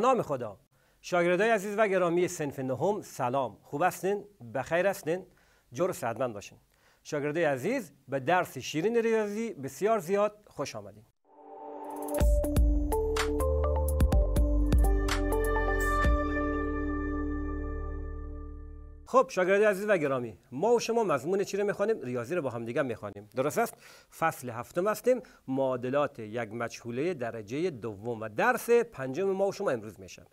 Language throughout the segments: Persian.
نام خدا شاگردای عزیز و گرامی سنف نهم سلام خوب هستین بخیر هستین جور سعدمند باشین شاگردای عزیز به درس شیرین ریاضی بسیار زیاد خوش آمدین خب شاگردی عزیز و گرامی ما و شما مضمون چی رو میخوانیم ریاضی رو با هم دیگه میخوانیم درست است فصل هفتم هستیم معادلات یک مجهوله درجه دوم و درس پنجم ما و شما امروز میشن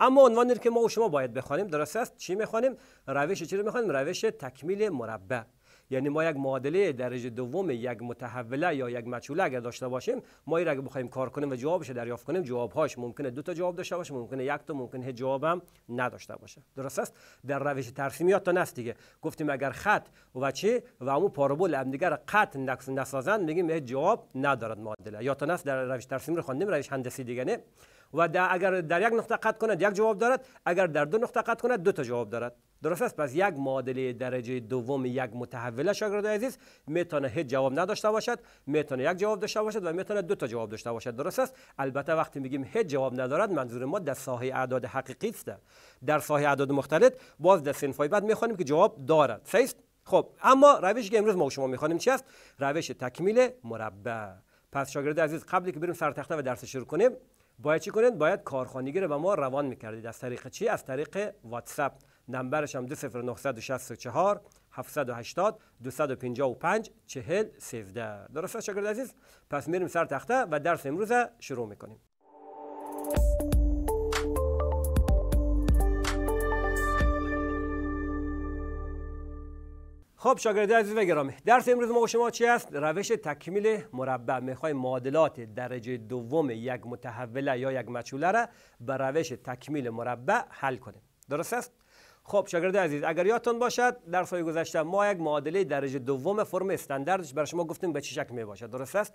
اما عنوانی که ما و شما باید بخوانیم درست است چی میخوانیم روش چی رو میخوانیم روش تکمیل مربع یعنی ما یک معادله درجه دوم یک متحوله یا یک مجهوله اگر داشته باشیم ما این اگر بخوایم کار کنیم و جوابش دریافت کنیم جوابهاش ممکنه دو تا جواب داشته باشه ممکنه یک تا ممکنه هیچ جواب هم نداشته باشه درست است در روش ترسیمیات تا نست دیگه گفتیم اگر خط و چه و اون پارابول هم دیگر نقص نسازند میگیم هیچ جواب ندارد معادله یا تا نست در روش ترسیمی رو خواندیم روش هندسی دیگه نه و در اگر در یک نقطه قطع کند یک جواب دارد اگر در دو نقطه قطع کند دو تا جواب دارد درست است پس یک معادله درجه دوم یک متحوله شاگرد عزیز میتونه هیچ جواب نداشته باشد میتونه یک جواب داشته باشد و میتونه دو تا جواب داشته باشد درست است البته وقتی میگیم هیچ جواب ندارد منظور ما در ساحه اعداد حقیقی است در ساحه اعداد مختلف باز در سنفای بعد میخوانیم که جواب دارد خب اما روشی که امروز ما شما میخوانیم چی است روش تکمیل مربع پس شاگرد عزیز قبلی که بریم سر تخته و درس شروع کنیم باید چی کنید باید کارخانگی رو به ما روان میکردید از طریق چی از طریق واتساپ نمبرش هم 20964 780 255 40 13 درست شاگرد عزیز پس میریم سر تخته و درس امروز شروع میکنیم خب شاگرده عزیز و گرامی درس امروز ما و شما چی است روش تکمیل مربع میخوای معادلات درجه دوم یک متحوله یا یک مجهوله را به روش تکمیل مربع حل کنیم درست است خب شاگرده عزیز اگر یادتون باشد در سایه گذشته ما یک معادله درجه دوم فرم استانداردش برای شما گفتیم به چه شکل می باشد درست است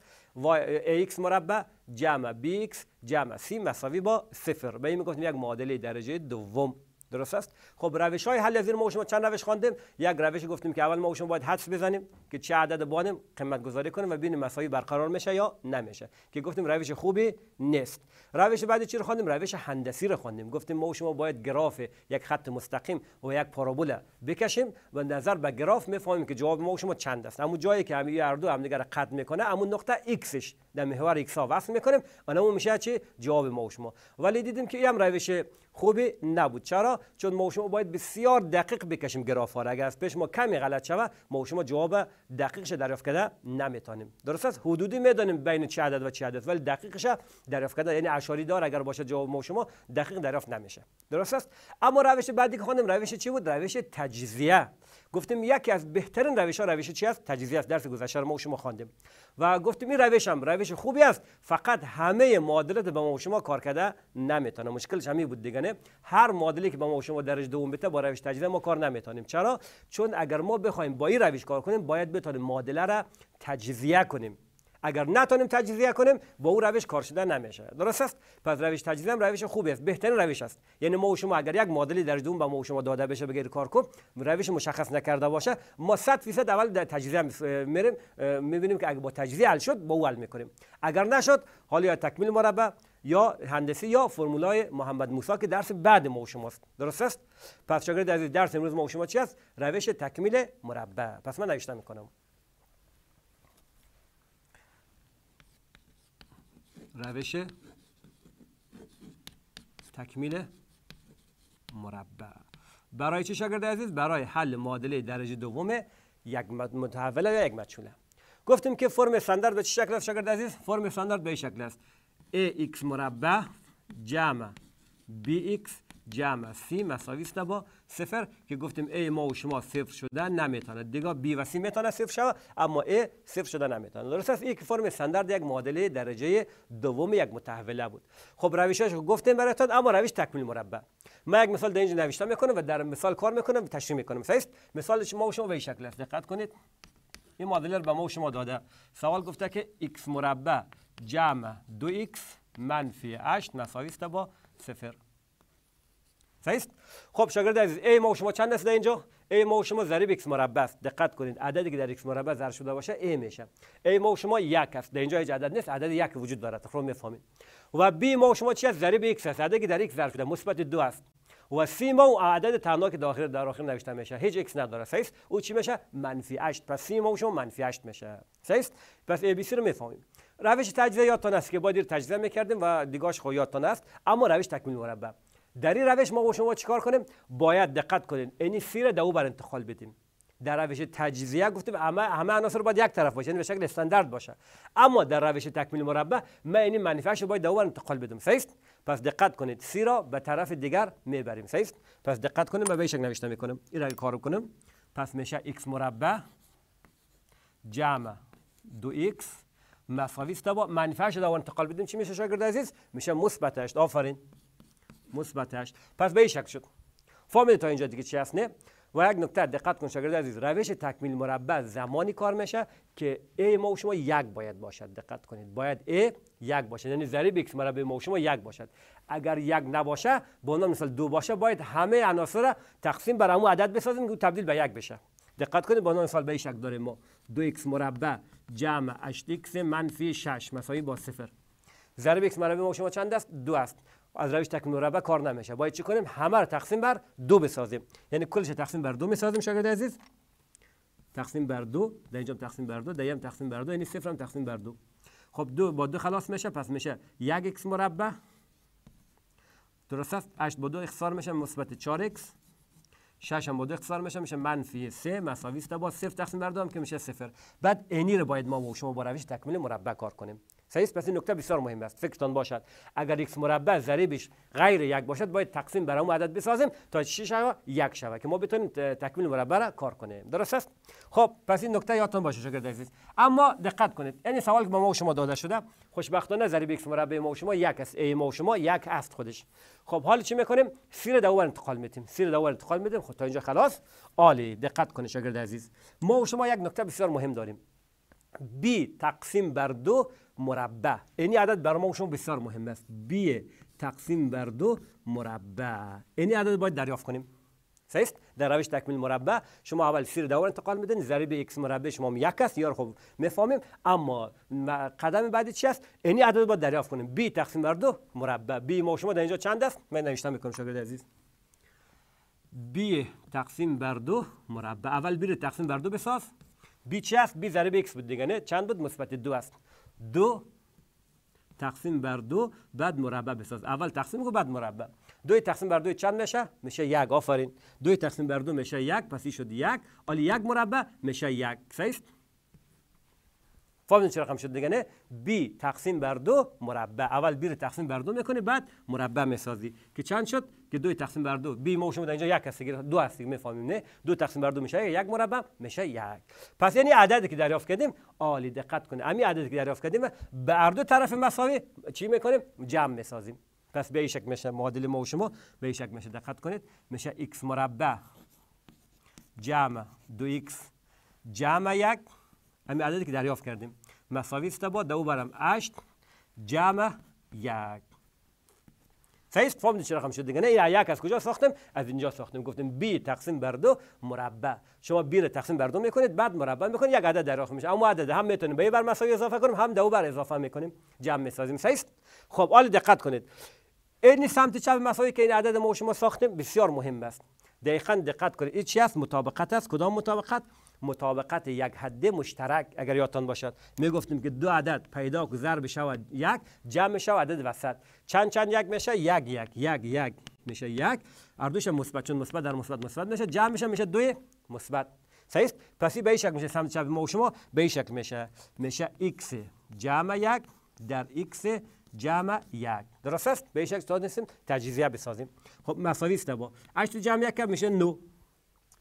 ax مربع جمع bx جمع c مساوی با صفر به این گفتیم یک معادله درجه دوم درست است خب روش های حل زیر ما شما چند روش خواندیم یک روش گفتیم که اول ما شما باید حدس بزنیم که چه عدد بانیم قیمت گذاری کنیم و ببینیم مساوی برقرار میشه یا نمیشه که گفتیم روش خوبی نیست روش بعد چی رو خواندیم روش هندسی رو خواندیم گفتیم ما شما باید گراف یک خط مستقیم و یک پارابولا بکشیم و نظر به گراف میفهمیم که جواب ما شما چند است همون جایی که همین هر دو همدیگه رو میکنه همون نقطه ایکسش در محور یکسا وصل میکنیم و ما میشه چه جواب ما و شما ولی دیدیم که این روش خوبی نبود چرا چون ما و شما باید بسیار دقیق بکشیم گراف ها اگر از پیش ما کمی غلط شود ما و شما جواب دقیقش دریافت کرده نمیتونیم درست است حدودی میدانیم بین چه عدد و چه عدد ولی دقیقش دریافت کرده یعنی اشاری دار اگر باشه جواب ما و شما دقیق دریافت نمیشه درست است اما روش بعدی که خواندیم روش چی بود روش تجزیه گفتیم یکی از بهترین روش ها روش چی است تجزیه است درس گذشته ما و شما خواندیم و گفتم این روشم روش خوبی است فقط همه معادلات به ما و شما کار کرده نمیتونه مشکلش همین بود دیگه هر معادله که به ما و شما درجه دوم بیته با روش تجزیه ما کار نمیتونیم چرا چون اگر ما بخوایم با این روش کار کنیم باید بتونیم معادله را تجزیه کنیم اگر نتونیم تجزیه کنیم با او روش کار شده نمیشه درست است پس روش تجزیه هم روش خوبی است بهترین روش است یعنی ما و شما اگر یک مدلی در دوم به ما و شما داده بشه بگیر کار کن روش مشخص نکرده باشه ما 100 درصد اول در تجزیه میریم میبینیم که اگر با تجزیه حل شد با او حل میکنیم اگر نشد حالا یا تکمیل مربع یا هندسی یا فرمولای محمد موسا که درس بعد ما و شماست درست است پس شاگرد عزیز درس امروز ما و شما چی است روش تکمیل مربع پس من نوشته میکنم روش تکمیل مربع برای چه شاگرد عزیز برای حل معادله درجه دوم یک متحوله یا یک مجهوله گفتیم که فرم استاندارد به چه شکل است شاگرد عزیز فرم استاندارد به این شکل است ax مربع جمع bx جمع سی مساوی است با صفر که گفتیم ای ما و شما صفر شدن نمیتونه دیگه بی و سی میتونه صفر شود اما ای صفر شده نمیتونه درست است یک فرم استاندارد یک معادله درجه دوم یک متحوله بود خب روشش رو گفتیم براتون اما روش تکمیل مربع من یک مثال در اینجا نوشته میکنم و در مثال کار میکنم و تشریح میکنم مثال مثال شما و شما به شکل است دقت کنید این معادله رو به ما و شما داده سوال گفته که x مربع جمع 2x منفی 8 مساوی است با صفر است خب شاگرد عزیز ای ما و شما چند است در اینجا ای ما و شما ضریب x مربع است دقت کنید عددی که در x مربع ضرب شده باشه ای میشه ای ما و شما یک است در اینجا هیچ عدد نیست عدد یک وجود دارد خب میفهمید و b ما و شما چی است ضریب x است عددی که در x ضرب شده مثبت دو است و سی ما و عدد تنها که داخل در آخر نوشته میشه هیچ ایکس نداره صحیح او چی میشه منفی 8 پس سی ما و شما منفی 8 میشه صحیح پس ای بی سی رو میفهمیم روش تجزیه یادتان است که با تجزیه میکردیم و دیگاش خو خب یادتان است اما روش تکمیل مربع در این روش ما با شما چیکار کنیم باید دقت کنین یعنی این سیر دو بر انتقال بدیم در روش تجزیه گفتیم همه همه عناصر باید یک طرف باشه یعنی به شکل استاندارد باشه اما در روش تکمیل مربع ما این یعنی منفعش رو باید دو بر انتقال بدم صحیح پس دقت کنید سی را به طرف دیگر میبریم صحیح پس دقت کنیم ما به شکل نوشته میکنیم این کار کارو کنیم پس میشه x مربع جمع 2x مساوی است با منفعش رو انتقال بدیم چی میشه شاگرد عزیز میشه مثبت آفرین مثبت پس به این شکل شد فامیل تا اینجا دیگه چی هست نه و یک نکته دقت کن شاگرد عزیز روش تکمیل مربع زمانی کار میشه که ای ما شما یک باید باشد دقت کنید باید ای یک باشد یعنی ضریب x مربع ما و شما یک باشد اگر یک نباشه با نام مثال دو باشه باید همه عناصر تقسیم بر همون عدد بسازیم که تبدیل به یک بشه دقت کنید با سال مثال به این شکل داریم ما دو x مربع جمع 8x منفی 6 مساوی با صفر ضریب x مربع ما شما چند است دو است از روش تک مربع کار نمیشه باید چی کنیم همه رو تقسیم بر دو بسازیم یعنی کلش تقسیم بر دو میسازیم شاگرد عزیز تقسیم بر دو در اینجا تقسیم بر دو در هم تقسیم بر دو یعنی صفر هم تقسیم بر دو خب دو با دو خلاص میشه پس میشه یک اکس مربع درست است اشت با دو اختصار میشه مثبت 4 اکس شش هم با دو اختصار میشه میشه منفی سه مساوی است با صفر تقسیم بر دو هم که میشه صفر بعد اینی رو باید ما و شما با روش تکمیل مربع کار کنیم صحیح پس این نکته بسیار مهم است فکرتان باشد اگر x مربع ضریبش غیر یک باشد باید تقسیم بر اون عدد بسازیم تا چی شوه یک شود که ما بتونیم تکمیل مربع را کار کنیم درست است خب پس این نکته یادتون باشه شاگرد عزیز اما دقت کنید یعنی سوال که ما و شما داده شده خوشبختانه ضریب x مربع ما و شما یک است ای ما و شما یک است خودش خب حالا چی میکنیم سیر دور انتقال میدیم سیر دور انتقال میدیم خب تا اینجا خلاص عالی دقت کنید شاگرد عزیز ما و شما یک نکته بسیار مهم داریم b تقسیم بر دو مربع این یعنی عدد برای ما شما بسیار مهم است بی تقسیم بر دو مربع این یعنی عدد باید دریافت کنیم صحیح در روش تکمیل مربع شما اول سیر دور انتقال میدین ضریب x مربع شما یک است یار خب میفهمیم اما قدم بعدی چی است این یعنی عدد باید دریافت کنیم بی تقسیم بر دو مربع بی ما شما در اینجا چند است من نوشتم میکنم شاگرد عزیز بی تقسیم بر دو مربع اول بی تقسیم بر دو بساز بی چی بی ضریب x بود دیگه نه چند بود مثبت دو است دو تقسیم بر دو بعد مربع بساز اول تقسیم کو بعد مربع دو تقسیم بر دو چند میشه میشه یک آفرین دو تقسیم بر دو میشه یک پس شد یک آلی یک مربع میشه یک صحیح فهمیدین چه رقم شد دیگه نه بی تقسیم بر دو مربع اول بی رو تقسیم بر دو میکنی بعد مربع میسازی که چند شد که دو تقسیم بر دو بی ما شما در اینجا یک گیر دو هست میفهمیم نه دو تقسیم بر دو میشه یک مربع میشه یک پس یعنی عددی که دریافت کردیم عالی دقت کنه همین عددی که دریافت کردیم به هر دو طرف مساوی چی میکنیم جمع میسازیم پس به شک میشه معادله ما و شما به شک میشه دقت کنید میشه x مربع جمع 2x جمع یک همین عددی که دریافت کردیم مساوی است با دو برم 8 جمع یک فیست فرم رقم شد دیگه نه از کجا ساختم از اینجا ساختم گفتیم بی تقسیم بر دو مربع شما بی رو تقسیم بر دو میکنید بعد مربع میکنید یک عدد در میشه اما عدد هم میتونیم به بر مساوی اضافه کنیم هم دو بر اضافه میکنیم جمع میسازیم فیست خب حالا دقت کنید این سمت چپ مساوی که این عدد ما شما ساختیم بسیار مهم است دقیقاً دقت کنید این چی است مطابقت است کدام مطابقت مطابقت یک حد مشترک اگر یادتان باشد می گفتیم که دو عدد پیدا که ضرب شود یک جمع شود عدد وسط چند چند یک میشه یک یک یک یک میشه یک اردوش مثبت چون مثبت در مثبت مثبت میشه جمع میشه میشه دو مثبت صحیح پس به این شکل میشه سمت چپ ما شما به شکل میشه میشه x جمع یک در x جمع یک درست است به این شکل استاد نیستیم تجزیه بسازیم خب مساوی است با 8 جمع یک میشه 9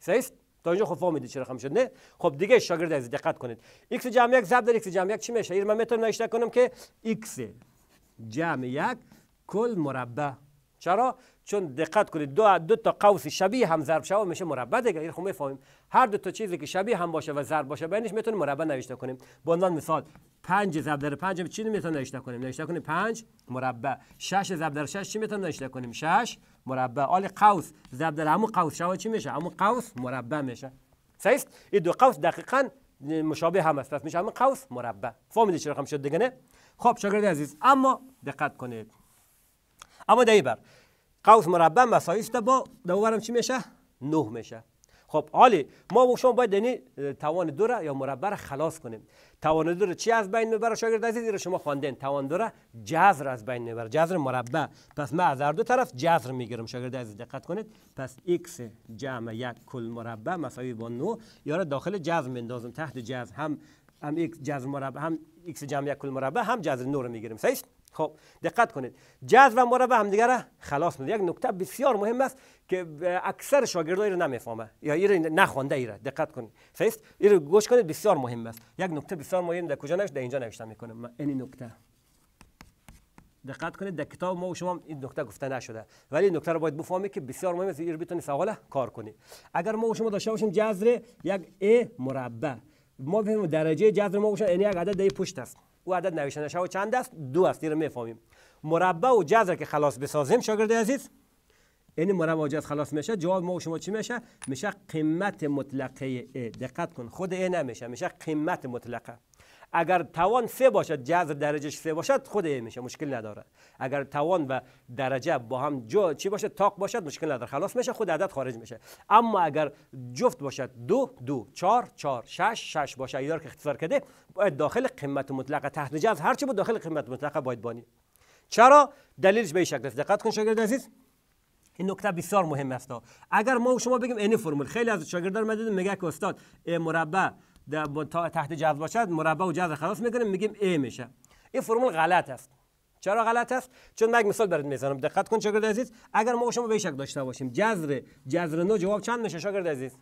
صحیح است تا اینجا خب فهمیدید چرا خم شد نه خب دیگه شاگرد از دقت کنید x جمع یک ضرب در x جمع یک چی میشه این من میتونم نوشته کنم که x جمع یک کل مربع چرا چون دقت کنید دو دو تا قوس شبیه هم ضرب شوه میشه مربع دیگه این یعنی خب میفهمیم هر دو تا چیزی که شبیه هم باشه و ضرب باشه بینش میتونیم مربع نوشته کنیم به عنوان مثال 5 ضرب در 5 چی میتونیم نوشته کنیم نوشته کنیم 5 مربع 6 ضرب در 6 چی میتونیم نوشته کنیم 6 مربع آل قوس ضرب در همون قوس شوا چی میشه همون قوس مربع میشه صحیح این دو قوس دقیقا مشابه هم است پس میشه همون قوس مربع فهمیدید چرا هم شد دیگه نه خب شاگرد عزیز اما دقت کنید اما بر. قوس مربع مساوی است با دوورم چی میشه نه میشه خب عالی ما شما باید یعنی توان دو را یا مربع را خلاص کنیم توان دو چی از بین میبره شاگرد عزیز را شما خواندین توان دو را جذر از بین میبره جذر مربع پس ما از هر دو طرف جذر میگیرم شاگرد عزیز دقت کنید پس x جمع یک کل مربع مساوی با 9 یا را داخل جذر میندازم تحت جذر هم هم x جذر مربع هم x جمع یک کل مربع هم جذر 9 رو میگیریم صحیح خب دقت کنید جذر و مربع همدیگه را خلاص میده یک نکته بسیار مهم است که اکثر شاگردای رو نمیفهمه یا ایره نخوانده ایره دقت کنید فیست گوش کنید بسیار مهم است یک نکته بسیار مهم در کجا نوشته در اینجا نوشته میکنم این نکته دقت کنید در کتاب ما و شما این نکته گفته نشده ولی نکته رو باید بفهمید که بسیار مهم است این بتونی سوال کار کنی اگر ما و شما داشته باشیم جذر یک ا مربع ما بفهمیم درجه جذر ما یعنی یک عدد دی پشت است او عدد نوشتنش و چند است دو است رو میفهمیم مربع و جذر که خلاص بسازیم شاگرد عزیز این یعنی مربع و جذر خلاص میشه جواب ما و شما چی میشه میشه قیمت مطلقه دقت کن خود این نمیشه میشه قیمت مطلقه اگر توان سه باشد جذر درجهش سه باشد خود میشه مشکل نداره اگر توان و درجه با هم جو چی باشه تاق باشد مشکل نداره خلاص میشه خود عدد خارج میشه اما اگر جفت باشد دو دو چهار چهار شش شش باشه ایدار که اختصار کرده باید داخل قیمت مطلقه تحت جذر هرچی بود داخل قیمت مطلقه باید بانی چرا دلیلش به این شکل است دقت کن شاگرد عزیز این نکته بسیار مهم است اگر ما شما بگیم این فرمول خیلی از شاگردان من میگه که استاد مربع تا تحت جذر باشد مربع و جذر خلاص میکنیم میگیم ا میشه این فرمول غلط است چرا غلط است چون من یک مثال برات میزنم دقت کن شاگرد عزیز اگر ما شما به شک داشته باشیم جذر جذر نو جواب چند میشه شاگرد عزیز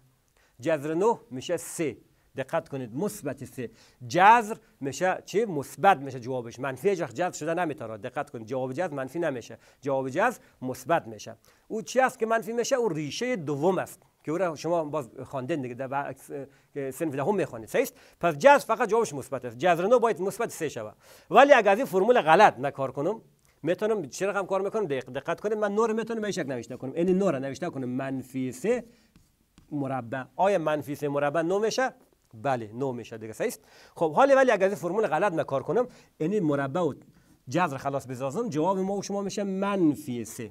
جذر نو میشه سه دقت کنید مثبت سه جذر میشه چی مثبت میشه جوابش منفی جذر شده نمیتاره دقت کنید جواب جذر منفی نمیشه جواب جذر مثبت میشه او چی است که منفی میشه او ریشه دوم است که او شما باز خواندن دیگه در عکس سنف دهم میخوانید صحیح پس جذر فقط جوابش مثبت است جذر نو باید مثبت سه شود ولی اگر از این فرمول غلط نکار کنم میتونم چه رقم کار میکنم دقت کنید من نور میتونم این شک نوشته کنم این یعنی نور نوشته کنم منفی سه مربع آیا منفی سه مربع نو میشه بله نو میشه دیگه صحیح خب حالا ولی اگر از این فرمول غلط نکار کنم این یعنی مربع و جذر خلاص بزازم جواب ما و شما میشه منفی سه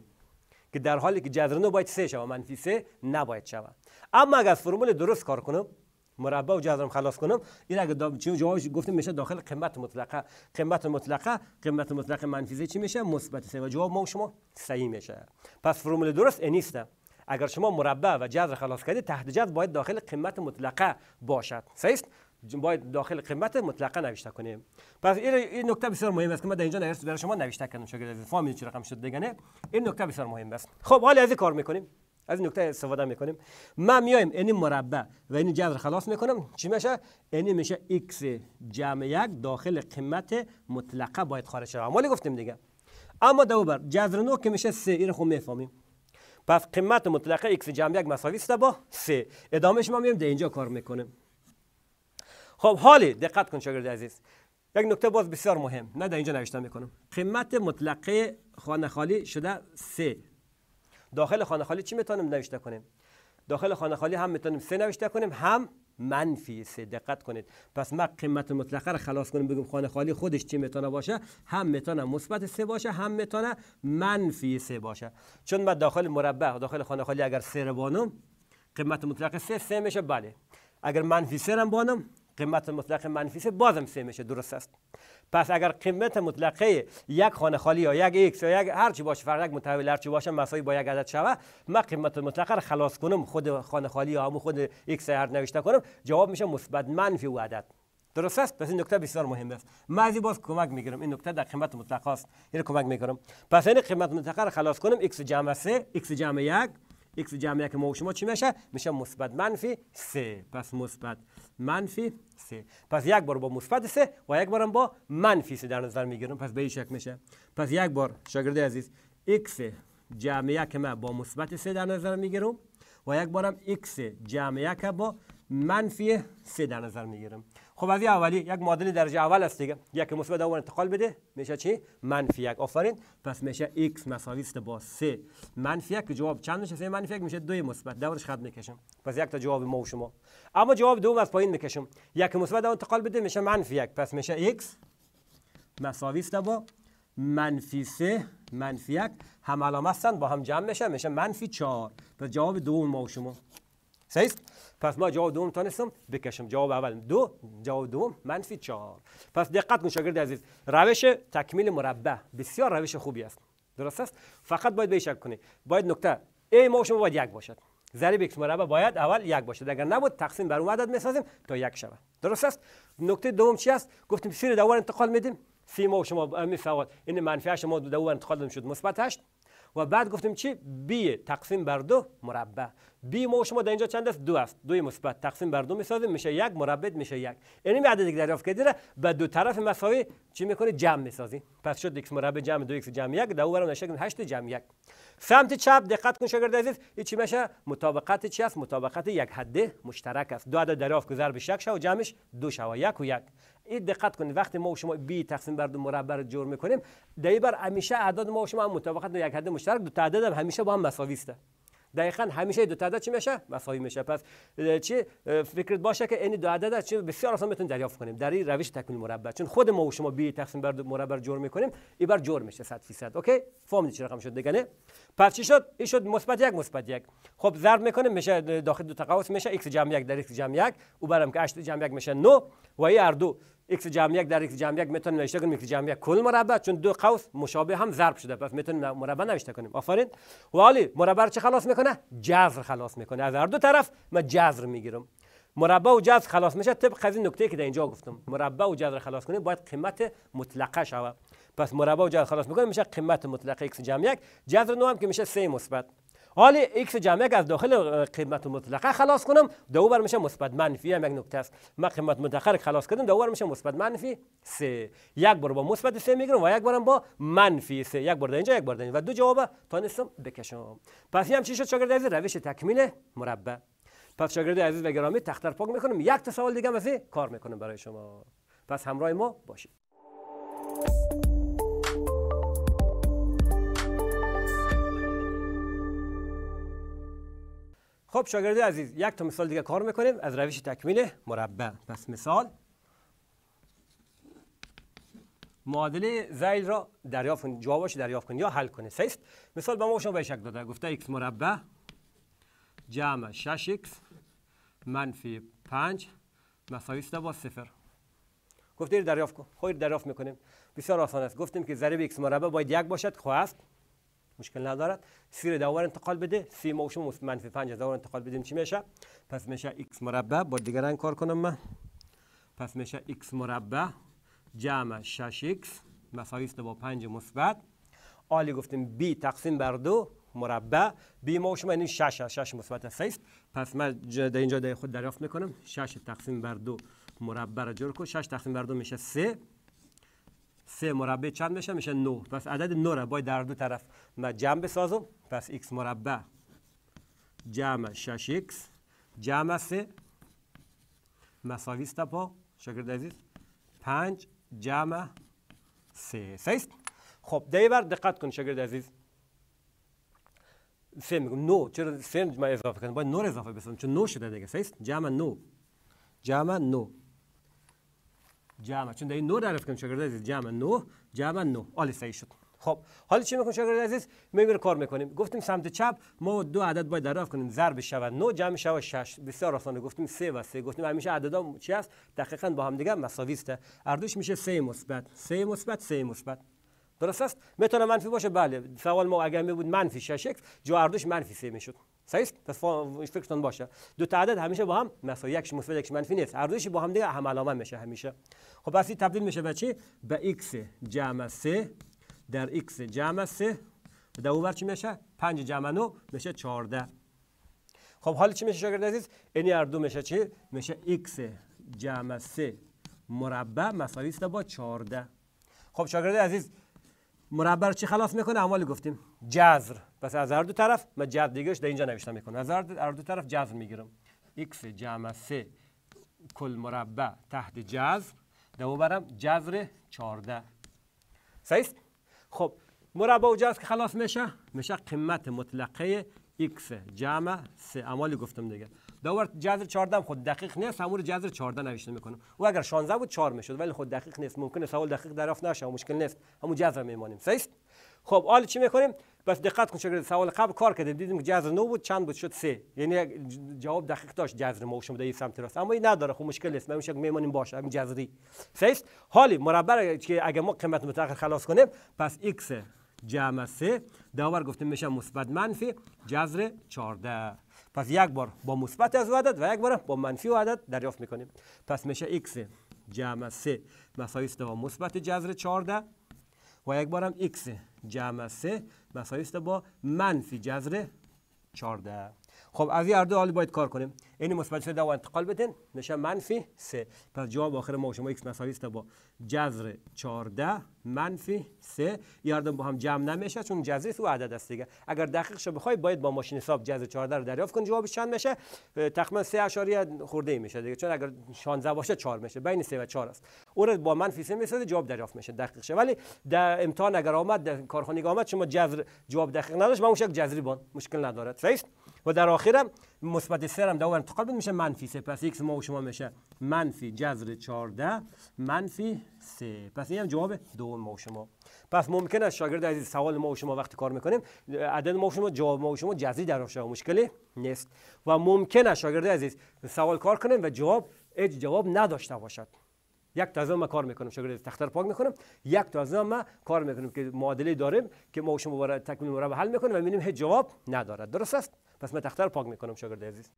که در حالی که جذر نو باید سه شوه منفی سه نباید شود. اما اگر از فرمول درست کار کنم مربع و جذرم خلاص کنم این اگر دا... گفتیم میشه داخل قیمت مطلقه قیمت مطلقه قیمت مطلقه منفی چی میشه مثبت سه و جواب ما و شما صحیح میشه پس فرمول درست نیسته اگر شما مربع و جذر خلاص کردید تحت جذر باید داخل قیمت مطلقه باشد صحیح باید داخل قیمت مطلقه نوشته کنیم پس این نکته بسیار مهم است که من در اینجا برای شما نوشته کردم شاگرد فامیل چه رقم شد دیگه این نکته بسیار مهم است خب حالا از این کار میکنیم از این نکته استفاده میکنیم من میایم این یعنی مربع و این یعنی جذر خلاص میکنم چی میشه این یعنی میشه x جمع یک داخل قیمت مطلقه باید خارج شه مالی گفتیم دیگه اما دو بر جذر نو که میشه 3 این خب میفهمیم پس قیمت مطلقه x جمع یک مساوی است با 3 ادامش ما میایم در اینجا کار میکنیم خب حالی دقت کن شاگرد عزیز یک نکته باز بسیار مهم نه در اینجا نوشته میکنم قیمت مطلقه خانه خالی شده سه داخل خانه خالی چی میتونیم نوشته کنیم داخل خانه خالی هم میتونیم سه نوشته کنیم هم منفی سه دقت کنید پس ما قیمت مطلقه رو خلاص کنیم بگم خانه خالی خودش چی میتونه باشه هم میتونه مثبت سه باشه هم میتونه منفی سه باشه چون ما داخل مربع داخل خانه خالی اگر سه رو قیمت مطلقه سه سه میشه بله اگر منفی سه رو بانم قیمت مطلق سه بازم سه میشه درست است پس اگر قیمت مطلقه یک خانه خالی یا یک ایکس یا یک هر چی باشه فرق متحول هر چی باشه مساوی با یک عدد شوه ما قیمت مطلقه رو خلاص کنم خود خانه خالی یا همون خود ایکس هر نوشته کنم جواب میشه مثبت منفی و عدد درست است پس این نکته بسیار مهم است من باز کمک میگیرم این نکته در قیمت مطلقه است این کمک میکنم. پس این قیمت مطلق رو خلاص کنم ایکس جمع سه ایکس جمع یک. x جمع که ما و شما چی میشه میشه مثبت منفی 3 پس مثبت منفی 3 پس یک بار با مثبت 3 و یک بارم با منفی 3 در نظر میگیرم پس به این شکل میشه پس یک بار شاگرد عزیز x جمع یک ما با مثبت 3 در نظر میگیرم و یک بارم x جمع یک با منفی سه در نظر میگیرم خب از اولی یک معادل درجه اول است دیگه یک مثبت اول انتقال بده میشه چی منفی یک آفرین پس میشه x مساوی است با 3 منفی یک جواب چند میشه سه منفی یک میشه دو مثبت دورش خط میکشم پس یک تا جواب ما و شما اما جواب دوم از پایین میکشم یک مثبت اول انتقال بده میشه منفی یک پس میشه x مساوی است با منفی 3 منفی یک هم علامه هستند با هم جمع میشه میشه منفی 4 پس جواب دوم ما و شما صحیح پس ما جواب دوم تانستم بکشم جواب اول دو جواب دوم منفی چهار پس دقت کن شاگرد عزیز روش تکمیل مربع بسیار روش خوبی است درست است فقط باید به کنی باید نکته ای ما شما باید یک باشد ضریب x مربع باید اول یک باشد اگر نبود تقسیم بر اون عدد میسازیم تا یک شود درست است نکته دوم چی است گفتیم سیر دوار انتقال میدیم سی ما شما می این منفی شما ما دو دوار انتقال شد مثبت و بعد گفتیم چی بی تقسیم بر دو مربع بی ما شما در اینجا چند است دو است دو مثبت تقسیم بر دو میسازیم میشه یک مربع میشه یک یعنی می عددی که دریافت کردی به دو طرف مساوی چی میکنه جمع میسازی پس شد x مربع جمع دو x جمع یک. دو اون نشون شکل 8 جمع یک سمت چپ دقت کن شاگرد عزیز این چی میشه مطابقت چی است مطابقت یک حد مشترک است دو عدد دریافت گذر به شک شو جمعش دو شو یک و یک این دقت کنید وقتی ما و شما بی تقسیم بر دو مربع رو جور میکنیم دهی بر همیشه اعداد ما و شما هم مطابقت یک حد مشترک دو تعداد هم همیشه با هم مساوی است دقیقا همیشه دو تعداد چی میشه مساوی میشه پس چی فکرت باشه که این دو عدد چی بسیار آسان میتون دریافت کنیم در این روش تکمیل مربع چون خود ما و شما بی تقسیم بر دو مربع جور میکنیم این بر جور میشه 100 فیصد اوکی فهمید چه رقم شد دیگه نه پس چی شد این شد مثبت یک مثبت یک خب ضرب میکنیم میشه داخل دو تقاوس میشه x جمع یک در x جمع یک او برم که 8 جمع یک میشه 9 و این هر دو x جمع یک در x جمع یک میتونیم نوشته کنیم x جمع یک کل مربع چون دو قوس مشابه هم ضرب شده پس میتونیم مربع نوشته کنیم آفرین و مربع چه خلاص میکنه جذر خلاص میکنه از هر دو طرف ما جذر میگیرم مربع و جذر خلاص میشه طبق از این نکته که در اینجا گفتم مربع و جذر خلاص کنیم باید قیمت مطلقه شود پس مربع و جذر خلاص میکنیم میشه قیمت مطلقه x جمع یک جذر نو هم که میشه سه مثبت حال ایکس جمع از داخل قیمت مطلقه خلاص کنم دو بر میشه مثبت منفی هم یک نکته است ما قیمت مطلقه خلاص کردم دو بر میشه مثبت منفی 3 یک بار با مثبت 3 میگیرم و یک بارم با منفی 3 یک بار اینجا یک بار اینجا و دو جواب تانستم بکشم پس هم چی شد شاگرد عزیز روش تکمیل مربع پس شاگرد عزیز و گرامی تختر پاک میکنم یک تا سوال دیگه هم کار میکنم برای شما پس همراه ما باشید خب شاگرد عزیز یک تا مثال دیگه کار میکنیم از روش تکمیل مربع پس مثال معادله زیل را دریافت کنید جوابش دریافت کنید یا حل کنید سیست مثال به ما شما به داده گفته x مربع جمع 6x منفی 5 مساوی با صفر گفته دریافت کن خیر دریافت میکنیم بسیار آسان است گفتیم که ضریب x مربع باید یک باشد خواست خب، مشکل ندارد سیر داور انتقال بده سی موشم و منفی پنج داور انتقال بدیم چی میشه پس میشه x مربع با دیگر رنگ کار کنم من پس میشه x مربع جمع 6x مساوی است با 5 مثبت عالی گفتیم b تقسیم بر دو مربع b موشم یعنی 6 6 مثبت است پس من در اینجا در خود دریافت میکنم 6 تقسیم بر دو مربع را جور کو 6 تقسیم بر دو میشه 3 سه مربع چند میشه میشه نو. پس عدد 9 را باید در دو طرف ما جمع بسازم پس x مربع جمع 6x جمع سه مساوی است با شاگرد عزیز 5 جمع 3 سه است خب دیگه بر دقت کن شاگرد عزیز سه میگم نو چرا سه ما اضافه کنم باید نو اضافه بسازم چون نو شده دیگه سه جمع نو جمع نو جمع چون این نو درف کنیم شاگرد عزیز جمع نو، جمع نو، آلی صحیح شد خب حالا چی میکنیم شاگرد عزیز میمیر کار میکنیم گفتیم سمت چپ ما دو عدد باید دریافت کنیم ضرب شود نو، جمع شود شش، بسیار آسانه گفتیم سه و سه، گفتیم همیشه ها چی هست دقیقا با هم دیگه مساوی است اردوش میشه سه مثبت سه مثبت سه مثبت درست است میتونه منفی باشه بله سوال ما اگر می بود منفی 6 جو اردوش منفی 3 میشد صحیح پس فکرتون باشه دو تا عدد همیشه با هم مساوی یکش مثبت یکش منفی نیست هر دوش با هم دیگه هم علامه میشه همیشه خب پس تبدیل میشه به چی به x جمع 3 در x جمع 3 در اونور چی میشه 5 جمع 9 میشه 14 خب حالا چی میشه شاگرد عزیز این هر دو میشه چی میشه x جمع 3 مربع مساوی است با 14 خب شاگرد عزیز مربع چی خلاص میکنه اموال گفتیم جذر پس از هر دو طرف من جذر دیگهش در اینجا نوشتم میکنم از هر دو طرف جذر میگیرم x جمع 3 کل مربع تحت جذر دو برم جذر 14 صحیح خب مربع و جذر که خلاص میشه میشه قیمت مطلقه x جمع 3 امالی گفتم دیگه دور جذر 14 خود دقیق نیست همون جذر 14 نوشته میکنم او اگر 16 بود 4 میشد ولی خود دقیق نیست ممکنه سوال دقیق دریافت نشه مشکل نیست همون جذر میمانیم صحیح خب حالا چی میکنیم بس دقت کن شاگرد سوال قبل کار کردیم دیدیم که جذر نو بود چند بود شد سه یعنی جواب دقیق داشت جذر ما شما در سمت راست اما این نداره خب مشکل نیست من میمانیم باشه همین جذری سیست حالی مربع که اگه ما قیمت متأخر خلاص کنیم پس x جمع سه داور گفتیم میشه مثبت منفی جذر 14 پس یک بار با مثبت از عدد و یک بار با منفی و عدد دریافت میکنیم پس میشه x جمع 3 مساوی است با مثبت جذر 14 و یک هم x جمع بسایست با منفی جذر 14 خب از این اردو حالی باید کار کنیم این مثبت شده و انتقال بدن میشه منفی 3 پس جواب آخر ما و شما x مساوی است با جذر 14 منفی 3 یاردم با هم جمع نمیشه چون جذر است و عدد است دیگه اگر دقیق شو بخوای باید با ماشین حساب جذر 14 رو دریافت کن جوابش چند میشه تقریبا 3 اشاریه خورده میشه دیگه چون اگر 16 باشه 4 میشه بین 3 و 4 است اون رو با منفی 3 میسازه جواب دریافت میشه دقیق شه ولی در امتحان اگر آمد در کارخانه آمد شما جذر جواب دقیق نداشت من اون شک جذری بان مشکل نداره فیست و در آخرم مثبت سر هم دوباره انتقال میشه منفی سه پس ایکس ما و شما میشه منفی جذر 14 منفی سه پس این هم جواب دو ما و شما پس ممکن است شاگرد عزیز سوال ما و شما وقتی کار میکنیم عدد ما و شما جواب ما و شما جذری در شما مشکلی نیست و ممکن است شاگرد عزیز سوال کار کنیم و جواب اج جواب نداشته باشد یک تازه ما کار میکنم شاگرد تختر پاک میکنم یک تا ما کار میکنم که معادله داریم که ما شما برای تکمیل مربع حل میکنیم و میبینیم هیچ جواب ندارد درست است پس من پاک میکنم شاگرد عزیز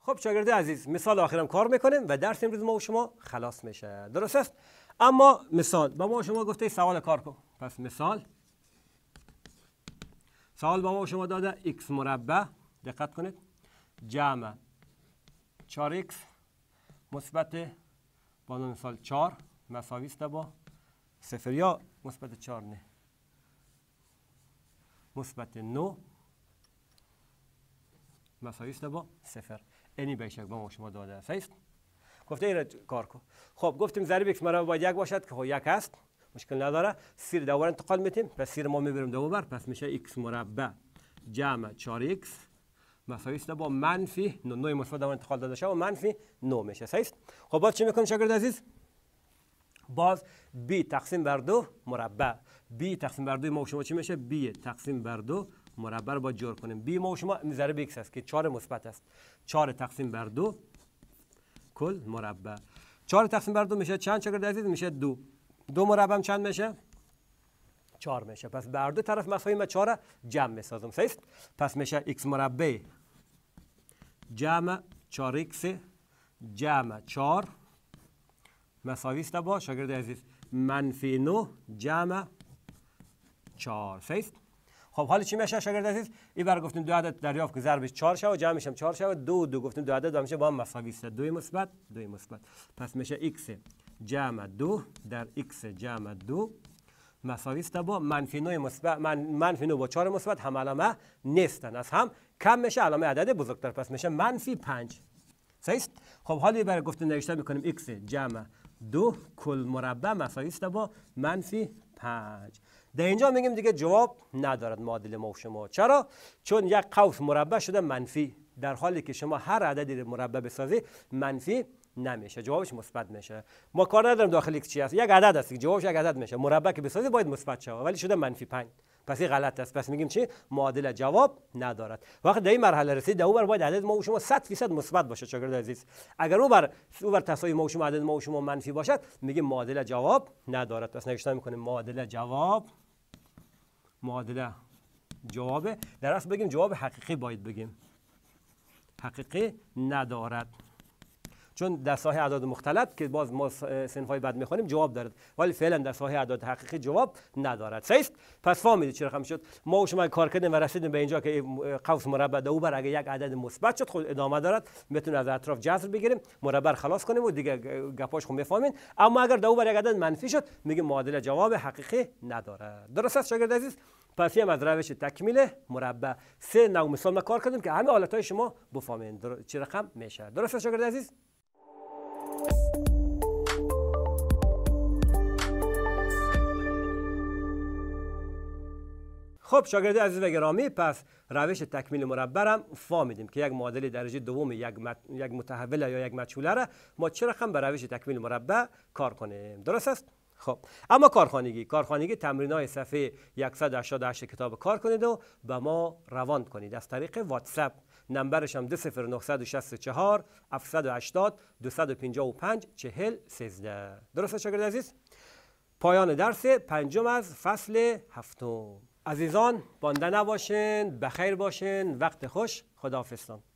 خب شاگرد عزیز مثال آخرم کار میکنیم و درس امروز ما و شما خلاص میشه درست است اما مثال با ما و شما گفته سوال کار کن پس مثال سوال با ما شما داده x مربع دقت کنید جمع 4x مثبت با مثال 4 مساوی است با صفر یا مثبت 4 نه مثبت 9 مساوی است با صفر اینی به با ما شما داده است گفته این کار کن خب گفتیم ضریب x مرا باید یک باشد که خب یک است مشکل نداره سیر دور انتقال میتیم پس سیر ما میبریم بر پس میشه x مربع جمع 4x مساوی است با منفی 9 مثبت دور انتقال داده شده و منفی 9 میشه صحیح خب باز چی میکنیم شاگرد عزیز باز b تقسیم بر دو مربع b تقسیم بر دو ما شما چی میشه b تقسیم بر دو مربع رو با جور کنیم b ما شما ضرب x است که 4 مثبت است 4 تقسیم بر دو کل مربع 4 تقسیم بر دو میشه چند شاگرد عزیز میشه دو دو مربع چند میشه 4 میشه پس بر دو طرف مساوی ما 4 جمع میسازم صحیح پس میشه x مربع جمع 4x جمع 4 مساوی مساویست با شاگرد عزیز منفی 9 جمع 4 سیست خب حالا چی میشه شاگرد عزیز این بر گفتیم دو عدد دریافت که ضربش 4 شود جمعش هم 4 شود دو دو گفتیم دو عدد همیشه با هم مساوی است دو مثبت دو مثبت پس میشه x جمع دو در x جمع دو مساوی است با منفی 9 مثبت من منفی 9 با 4 مثبت هم علامه نیستن از هم کم میشه علامه عدد بزرگتر پس میشه منفی 5 صحیح خب حالا برای گفتن نوشته میکنیم x جمع دو کل مربع است با منفی پنج در اینجا میگیم دیگه جواب ندارد معادل ما و شما چرا؟ چون یک قوس مربع شده منفی در حالی که شما هر عددی مربع بسازی منفی نمیشه جوابش مثبت میشه ما کار نداریم داخل چی هست یک عدد است جوابش یک عدد میشه مربع که بسازی باید مثبت شود ولی شده منفی 5 پس این غلط است پس میگیم چی معادله جواب ندارد وقتی در این مرحله رسید او بر باید عدد ما و شما 100 درصد مثبت باشه شاگرد عزیز اگر او بر او بر تساوی ما و شما عدد ما و شما منفی باشد میگیم معادله جواب ندارد پس نوشتن میکنیم معادله جواب معادله جواب در اصل بگیم جواب حقیقی باید بگیم حقیقی ندارد چون در ساحه اعداد مختلف که باز ما های بعد میخوانیم جواب دارد ولی فعلا در ساحه اعداد حقیقی جواب ندارد سیست پس فهمیدید چرا رقم شد ما و شما کار کردیم و رسیدیم به اینجا که قوس مربع دو بر اگه یک عدد مثبت شد خود ادامه دارد میتونیم از اطراف جذر بگیریم مربع خلاص کنیم و دیگه گپاش خود میفهمین اما اگر دو بر یک عدد منفی شد میگه معادله جواب حقیقی ندارد درست است شاگرد عزیز پس از روش تکمیل مربع سه نو مثال ما کار کردیم که همه حالت های شما بفهمین چه رقم میشه درست شاگرد عزیز خب شاگرد عزیز و گرامی پس روش تکمیل مربع فهمیدیم که یک معادله درجه دوم یک, مت... یک متحوله یا یک مجهوله را ما چه رقم به روش تکمیل مربع کار کنیم درست است خب اما کارخانگی کارخانگی تمرین های صفحه 188 کتاب کار کنید و به ما روان کنید از طریق واتساپ نمبرش هم 20964 780 255 40 13 درسته شاگرد عزیز پایان درس پنجم از فصل هفتم عزیزان بانده نباشین بخیر باشین وقت خوش خداحافظتان